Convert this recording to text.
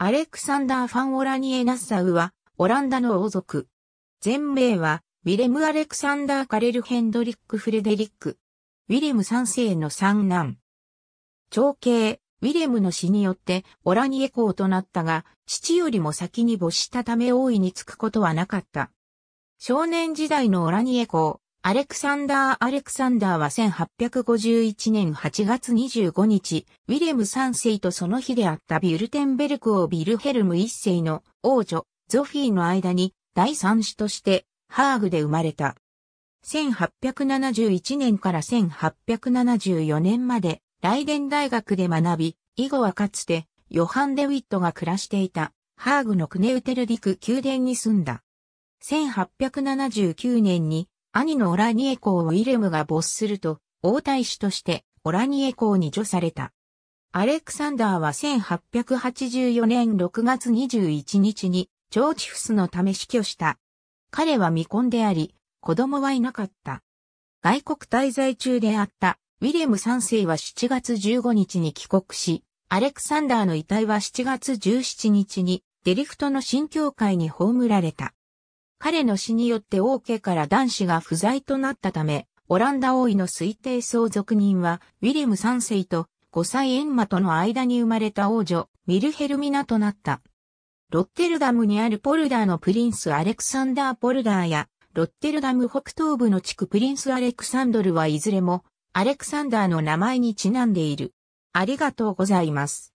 アレクサンダー・ファン・オラニエ・ナッサウは、オランダの王族。全名は、ウィレム・アレクサンダー・カレル・ヘンドリック・フレデリック。ウィレム三世の三男。長兄、ウィレムの死によってオラニエ公となったが、父よりも先に没したため王位につくことはなかった。少年時代のオラニエ公、アレクサンダー・アレクサンダーは1851年8月25日、ウィレム3世とその日であったビュルテンベルクをビルヘルム1世の王女、ゾフィーの間に第三子としてハーグで生まれた。1871年から1874年までライデン大学で学び、以後はかつてヨハン・デウィットが暮らしていたハーグのクネウテルディク宮殿に住んだ。1879年に兄のオラニエ公ウィレムが没すると、王太子としてオラニエ公に除された。アレクサンダーは1884年6月21日に、チョーチフスのため死去した。彼は未婚であり、子供はいなかった。外国滞在中であったウィレム3世は7月15日に帰国し、アレクサンダーの遺体は7月17日にデリフトの新教会に葬られた。彼の死によって王家から男子が不在となったため、オランダ王位の推定相続人は、ウィアム3世と5歳エンマとの間に生まれた王女、ミルヘルミナとなった。ロッテルダムにあるポルダーのプリンスアレクサンダー・ポルダーや、ロッテルダム北東部の地区プリンスアレクサンドルはいずれも、アレクサンダーの名前にちなんでいる。ありがとうございます。